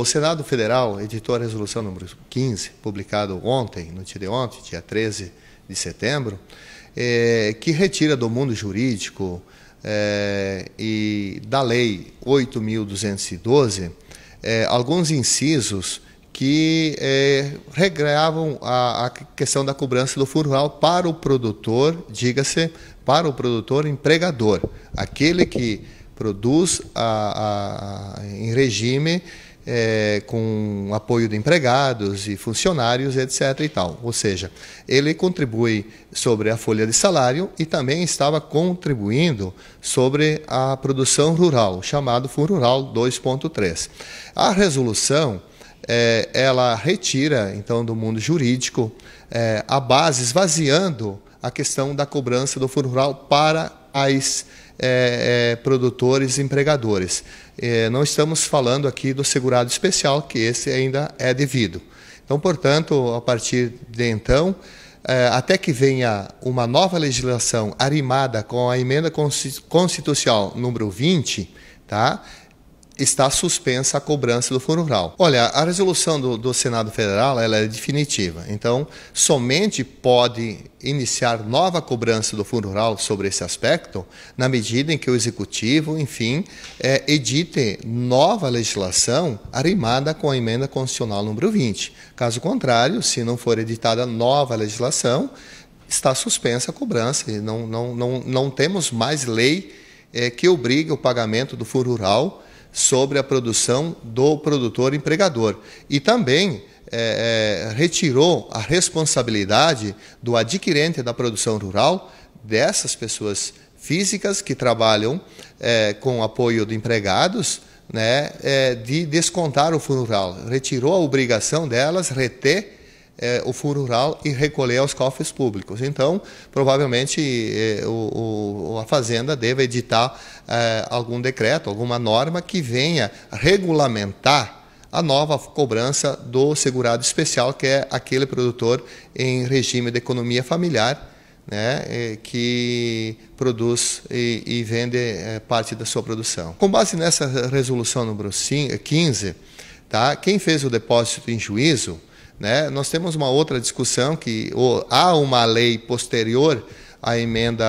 O Senado Federal editou a resolução número 15, publicado ontem, no dia de ontem, dia 13 de setembro, é, que retira do mundo jurídico é, e da Lei 8.212 é, alguns incisos que é, regravam a, a, questão da cobrança do furo rural para o produtor, diga-se, para o produtor empregador, aquele que produz a, a, em regime é, com apoio de empregados e funcionários, etc. E tal. Ou seja, ele contribui sobre a folha de salário e também estava contribuindo sobre a produção rural, chamado Fundo Rural 2.3. A resolução é, ela retira então do mundo jurídico é, a base esvaziando a questão da cobrança do fundo rural para as é, é, produtores empregadores. É, não estamos falando aqui do segurado especial, que esse ainda é devido. Então, portanto, a partir de então, é, até que venha uma nova legislação arimada com a emenda constitucional número 20, tá? está suspensa a cobrança do Fundo Rural. Olha, a resolução do, do Senado Federal ela é definitiva, então somente pode iniciar nova cobrança do Fundo Rural sobre esse aspecto na medida em que o Executivo, enfim, é, edite nova legislação arrimada com a emenda constitucional número 20. Caso contrário, se não for editada nova legislação, está suspensa a cobrança e não, não, não, não temos mais lei é, que obrigue o pagamento do Fundo Rural sobre a produção do produtor empregador. E também é, retirou a responsabilidade do adquirente da produção rural dessas pessoas físicas que trabalham é, com apoio de empregados né, é, de descontar o fundo rural. Retirou a obrigação delas reter é, o furo rural e recolher aos cofres públicos. Então, provavelmente é, o, o, a Fazenda deve editar é, algum decreto, alguma norma que venha regulamentar a nova cobrança do segurado especial, que é aquele produtor em regime de economia familiar, né, é, que produz e, e vende é, parte da sua produção. Com base nessa resolução número 15, tá, quem fez o depósito em juízo né? Nós temos uma outra discussão que há uma lei posterior a emenda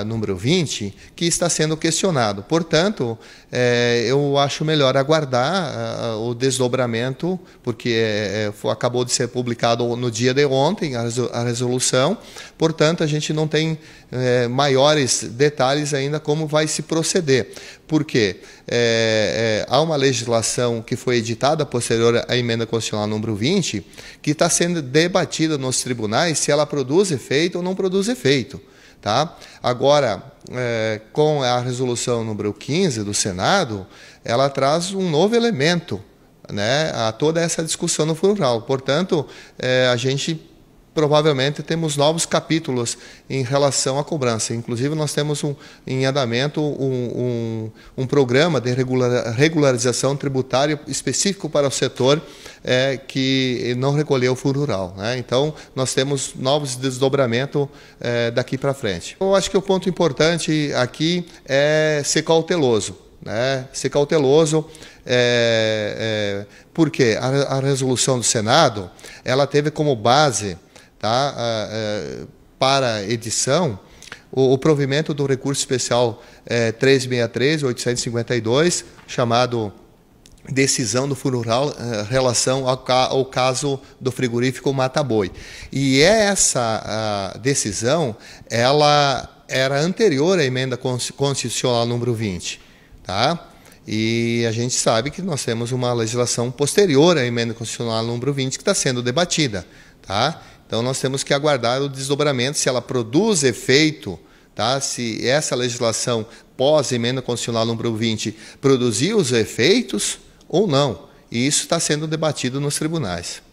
a, número 20, que está sendo questionado. Portanto, é, eu acho melhor aguardar a, ah, o desdobramento, porque é, é, foi, acabou de ser publicado no dia de ontem a resolução, portanto, a gente não tem é, maiores detalhes ainda como vai se proceder. Porque é, é, há uma legislação que foi editada posterior à emenda constitucional número 20, que está sendo debatida nos tribunais se ela produz efeito ou não produz efeito. Tá? Agora, é, com a resolução número 15 do Senado, ela traz um novo elemento né, a toda essa discussão no rural. Portanto, é, a gente provavelmente temos novos capítulos em relação à cobrança. Inclusive, nós temos um, em andamento um, um, um programa de regularização tributária específico para o setor é, que não recolheu o fundo rural. Né? Então, nós temos novos desdobramentos é, daqui para frente. Eu acho que o ponto importante aqui é ser cauteloso. Né? Ser cauteloso, é, é porque a, a resolução do Senado ela teve como base tá? Uh, uh, para edição, o, o, provimento do recurso especial é, 363-852, chamado decisão do Fundo Rural ah, relação ao, ao, caso do frigorífico Mata Boi. E essa decisão, ela era anterior à emenda constitucional número 20, tá? E a gente sabe que nós temos uma legislação posterior à emenda constitucional número 20 que está sendo debatida, tá? Então nós temos que aguardar o desdobramento, se ela produz efeito, tá? se essa legislação pós-emenda constitucional número 20 produziu os efeitos ou não. E isso está sendo debatido nos tribunais.